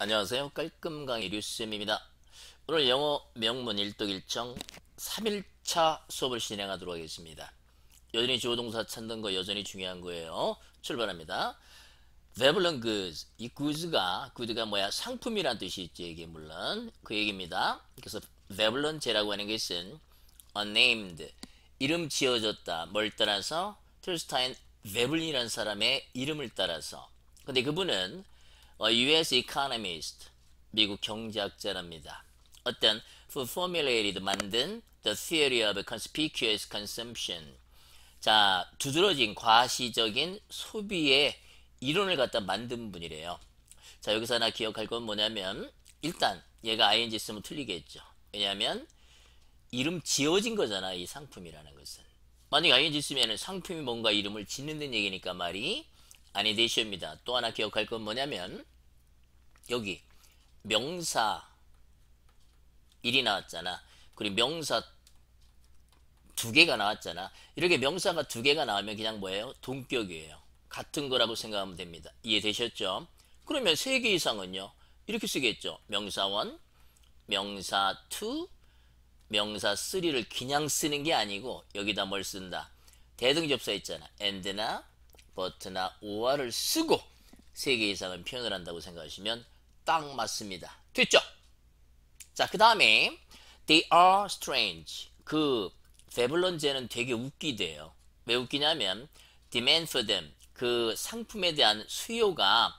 안녕하세요. 깔끔 강의 류쌤입니다. 오늘 영어 명문 1독 1청 3일차 수업을 진행하도록 하겠습니다. 여전히 주어 동사 찾는 거 여전히 중요한 거예요. 출발합니다. b a b l o n goods. 이 goods가 goods가 뭐야? 상품이란 뜻이 있죠. 이게 물론 그 얘기입니다. 그래서 b a b l o n 제라고 하는 것은 unnamed 이름 지어졌다. 뭘 따라서? 틸스타인 베블린이라는 사람의 이름을 따라서. 근데 그분은 a 어, U.S. economist, 미국 경제학자랍니다. 어떤 who 그 formulated 만든 the theory of conspicuous consumption. 자, 두드러진 과시적인 소비의 이론을 갖다 만든 분이래요. 자, 여기서 하나 기억할 건 뭐냐면 일단 얘가 ing 쓰면 틀리겠죠. 왜냐하면 이름 지어진 거잖아, 이 상품이라는 것은. 만약에 ing 쓰면 상품이 뭔가 이름을 짓는 얘기니까 말이 아니데이입니다또 하나 기억할 건 뭐냐면 여기 명사 1이 나왔잖아. 그리고 명사 두 개가 나왔잖아. 이렇게 명사가 두 개가 나오면 그냥 뭐예요? 동격이에요. 같은 거라고 생각하면 됩니다. 이해되셨죠? 그러면 세 개 이상은요. 이렇게 쓰겠죠. 명사 1, 명사 2, 명사 3를 그냥 쓰는 게 아니고 여기다 뭘 쓴다. 대등접사 있잖아. and나 버트나 오화를 쓰고 세개 이상은 표현을 한다고 생각하시면 딱 맞습니다. 됐죠? 자, 그 다음에 They are strange. 그 베블론제는 되게 웃기대요. 왜 웃기냐면 demand for them, 그 상품에 대한 수요가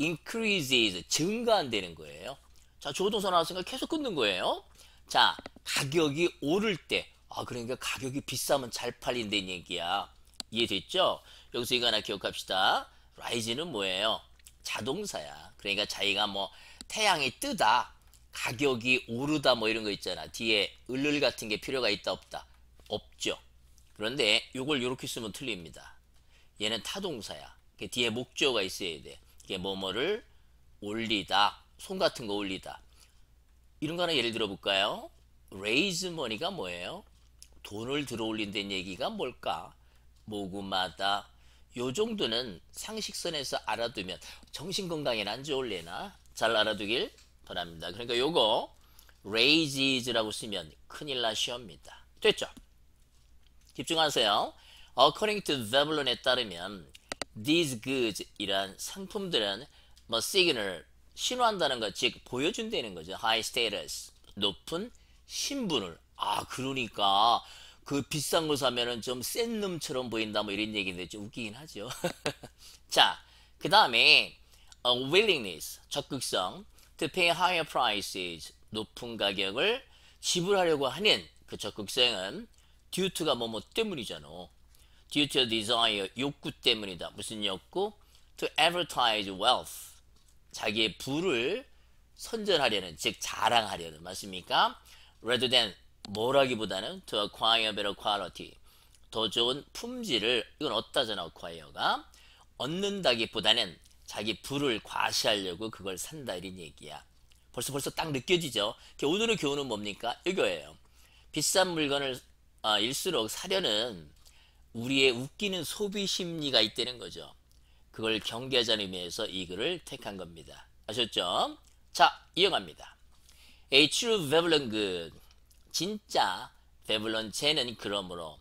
increases, 증가한다는 거예요. 자, 조동사 나왔으니까 계속 끊는 거예요. 자, 가격이 오를 때, 아, 그러니까 가격이 비싸면 잘 팔린다는 얘기야. 이해됐죠? 여기서 이거 하나 기억합시다. 라이즈는 뭐예요? 자동사야. 그러니까 자기가 뭐 태양이 뜨다, 가격이 오르다 뭐 이런 거 있잖아. 뒤에 을을 같은 게 필요가 있다 없다. 없죠. 그런데 이걸 이렇게 쓰면 틀립니다. 얘는 타동사야. 그러니까 뒤에 목적어가 있어야 돼. 이게 뭐뭐를 올리다, 손 같은 거 올리다. 이런 거 하나 예를 들어볼까요? raise money가 뭐예요? 돈을 들어 올린다는 얘기가 뭘까? 모금하다, 요 정도는 상식선에서 알아두면 정신건강에는 안 좋을래나 잘 알아두길 바랍니다. 그러니까 요거 raises라고 쓰면 큰일 나시옵니다. 됐죠? 집중하세요. According to Babylon에 따르면 these goods 이란 상품들은 뭐 signal 신호한다는 것, 즉 보여준다는 거죠. High status 높은 신분을 아 그러니까 그 비싼 거 사면은 좀 센 놈처럼 보인다 뭐 이런 얘기인데 좀 웃기긴 하죠. 자, 그 다음에 어, willingness, 적극성 to pay higher prices, 높은 가격을 지불하려고 하는 그 적극성은 due to가 뭐 뭐 때문이잖아. due to desire, 욕구 때문이다. 무슨 욕구? to advertise wealth, 자기의 부를 선전하려는, 즉 자랑하려는, 맞습니까? rather than 뭐라기보다는 to acquire better quality 더 좋은 품질을 이건 어디다잖아 acquire가 얻는다기보다는 자기 부를 과시하려고 그걸 산다 이런 얘기야 벌써 벌써 딱 느껴지죠 오늘의 교훈은 뭡니까 이거예요 비싼 물건을 아, 일수록 사려는 우리의 웃기는 소비 심리가 있다는 거죠 그걸 경계하자는 의미에서 이 글을 택한 겁니다 아셨죠? 자 이어갑니다 A true Babylon good 진짜 베블론 쟤는 그러므로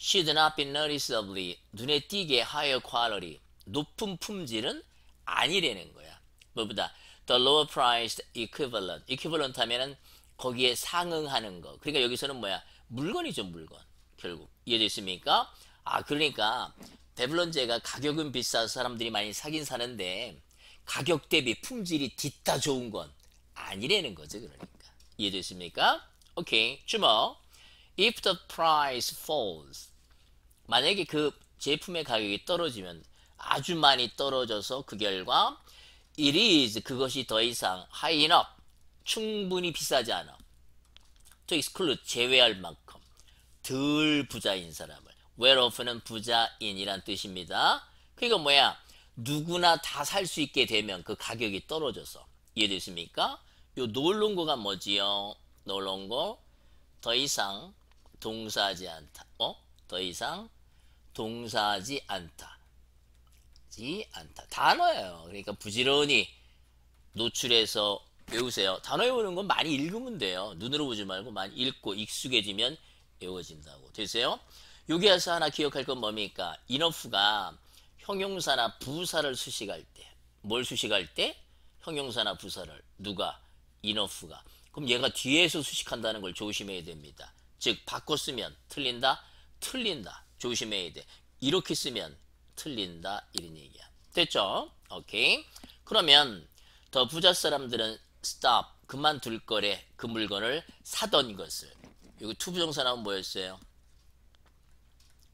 should not be noticeably 눈에 띄게 higher quality 높은 품질은 아니라는 거야. 뭐보다 the lower priced equivalent equivalent 하면은 거기에 상응하는 거. 그러니까 여기서는 뭐야? 물건이죠, 물건. 결국 이해됐습니까? 아, 그러니까 데블론제가 가격은 비싸서 사람들이 많이 사긴 사는데 가격 대비 품질이 뒤따 좋은 건 아니라는 거죠, 그러니까. 이해됐습니까? 오케이 주먹 if the price falls 만약에 그 제품의 가격이 떨어지면 아주 많이 떨어져서 그 결과 it is 그것이 더 이상 high enough 충분히 비싸지 않아 to exclude 제외할 만큼 덜 부자인 사람을 well off는 부자인이란 뜻입니다 그니까 뭐야 누구나 다 살 수 있게 되면 그 가격이 떨어져서 이해됐습니까? 요 놀론거가 뭐지요? 놀런거 더 이상 동사하지 않다. 어? 더 이상 동사하지 않다. 지 않다. 단어예요. 그러니까 부지런히 노출해서 외우세요. 단어 외우는 건 많이 읽으면 돼요. 눈으로 보지 말고 많이 읽고 익숙해지면 외워진다고. 되세요? 여기에서 하나 기억할 건 뭡니까? 인어프가 형용사나 부사를 수식할 때, 뭘 수식할 때? 형용사나 부사를 누가? 인어프가. 그럼 얘가 뒤에서 수식한다는 걸 조심해야 됩니다. 즉 바꿔 쓰면 틀린다? 틀린다. 조심해야 돼. 이렇게 쓰면 틀린다 이런 얘기야. 됐죠? 오케이. 그러면 더 부자 사람들은 stop 그만둘 거래 그 물건을 사던 것을 이거 투부정사 나오면 뭐였어요?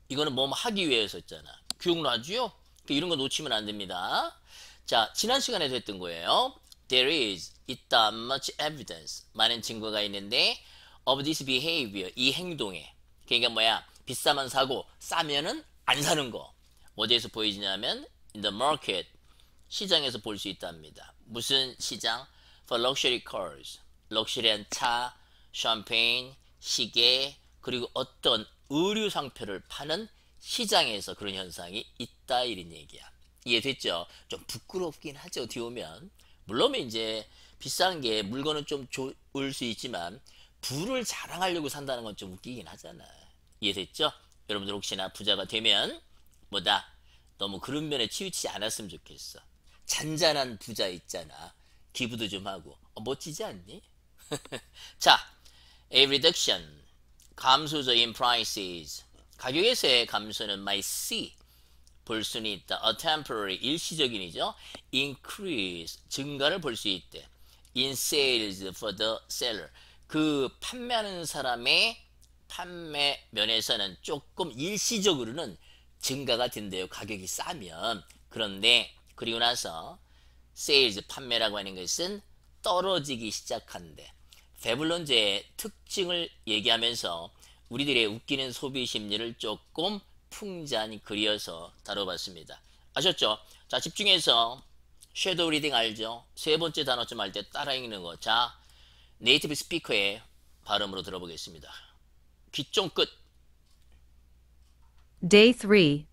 이거는 뭐 하기 위해서였잖아. 기억나지요? 이런 거 놓치면 안 됩니다. 자 지난 시간에도 했던 거예요. There is 있다 much evidence 많은 증거가 있는데 of this behavior 이 행동에 그러니까 뭐야 비싸면 사고 싸면은 안 사는 거 어디에서 보이지냐면 in the market 시장에서 볼 수 있답니다. 무슨 시장? For luxury cars 럭셔리한 차, 샴페인, 시계 그리고 어떤 의류 상표를 파는 시장에서 그런 현상이 있다 이런 얘기야. 이해됐죠? 좀 부끄럽긴 하죠 뒤오면 물론 이제 비싼 게 물건은 좀 좋을 수 있지만 부를 자랑하려고 산다는 건 좀 웃기긴 하잖아. 이해됐죠? 여러분들 혹시나 부자가 되면 뭐다? 너무 그런 면에 치우치지 않았으면 좋겠어. 잔잔한 부자 있잖아. 기부도 좀 하고. 어, 멋지지 않니? 자, a reduction. 감소적인 prices. 가격에서의 감소는 my C. 볼 수는 있다. A temporary, 일시적인이죠. Increase, 증가를 볼 수 있대. In sales for the seller. 그 판매하는 사람의 판매 면에서는 조금 일시적으로는 증가가 된대요. 가격이 싸면. 그런데 그리고 나서 세일즈 판매라고 하는 것은 떨어지기 시작한데 베블론제의 특징을 얘기하면서 우리들의 웃기는 소비 심리를 조금 그려서 다뤄봤습니다. 아셨죠? 자, 집중해서 섀도우 리딩 알죠? 세 번째 따라 읽는 거. 자, 네이티브 스피커의 발음으로 들어보겠습니다. 끝. Day 3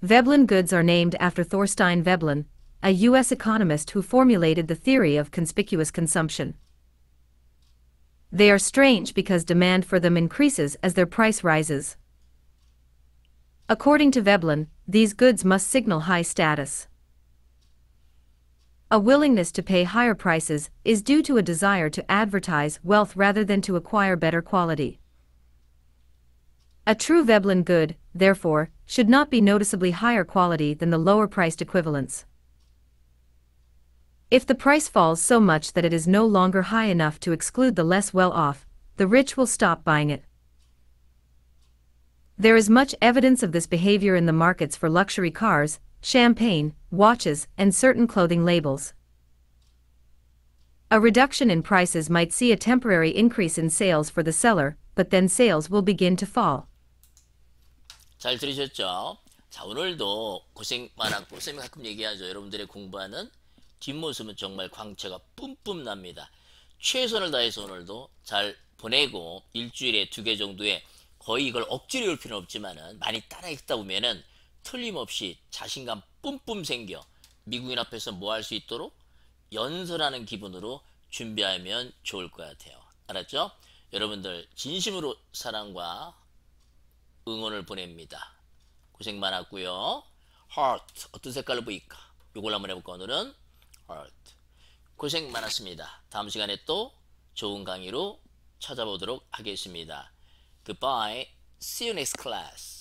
Veblen goods are named after Thorstein Veblen, a U.S. economist who formulated the theory of conspicuous consumption. They are strange because demand for them increases as their price rises. According to Veblen, these goods must signal high status. A willingness to pay higher prices is due to a desire to advertise wealth rather than to acquire better quality. A true Veblen good, therefore, should not be noticeably higher quality than the lower priced equivalents. If the price falls so much that it is no longer high enough to exclude the less well off, the rich will stop buying it. There is much evidence of this behavior in the markets for luxury cars, champagne, watches, and certain clothing labels. A reduction in prices might see a temporary increase in sales for the seller, but then sales will begin to fall. 잘 들으셨죠? 자, 오늘도 고생 많았고 선생님 가끔 얘기하죠. 여러분들의 공부하는 뒷모습은 정말 광채가 뿜뿜 납니다. 최선을 다해서 오늘도 잘 보내고 일주일에 두 개 정도의 거의 이걸 억지로 외울 필요는 없지만은 많이 따라 했다 보면은 틀림없이 자신감 뿜뿜 생겨 미국인 앞에서 뭐 할 수 있도록 연설하는 기분으로 준비하면 좋을 것 같아요. 알았죠? 여러분들 진심으로 사랑과 응원을 보냅니다. 고생 많았고요. heart 어떤 색깔로 보일까? 이걸 한번 해볼까 오늘은 heart 고생 많았습니다. 다음 시간에 또 좋은 강의로 찾아보도록 하겠습니다. Goodbye. See you next class.